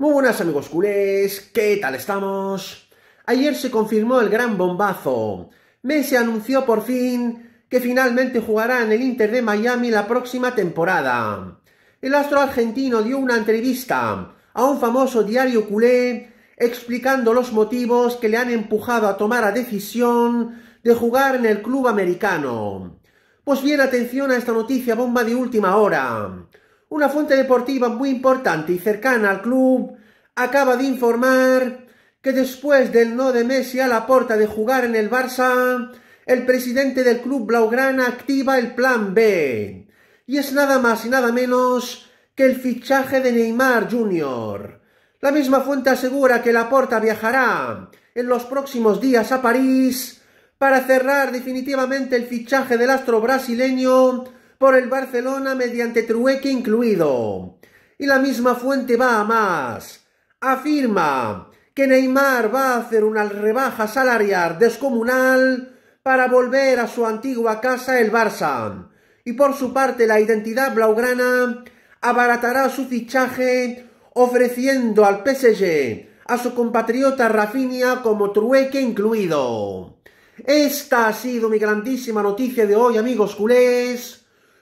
Muy buenas amigos culés, ¿qué tal estamos? Ayer se confirmó el gran bombazo. Messi anunció por fin que finalmente jugará en el Inter de Miami la próxima temporada. El astro argentino dio una entrevista a un famoso diario culé explicando los motivos que le han empujado a tomar la decisión de jugar en el club americano. Pues bien, atención a esta noticia bomba de última hora una fuente deportiva muy importante y cercana al club, acaba de informar que después del no de Messi a la puerta de jugar en el Barça, el presidente del club Blaugrana activa el plan B. Y es nada más y nada menos que el fichaje de Neymar Jr. La misma fuente asegura que Laporta viajará en los próximos días a París para cerrar definitivamente el fichaje del astro brasileño por el Barcelona mediante trueque incluido. Y la misma fuente va a más. Afirma que Neymar va a hacer una rebaja salarial descomunal para volver a su antigua casa el Barça. Y por su parte la identidad blaugrana abaratará su fichaje ofreciendo al PSG a su compatriota Rafinha como trueque incluido. Esta ha sido mi grandísima noticia de hoy, amigos culés.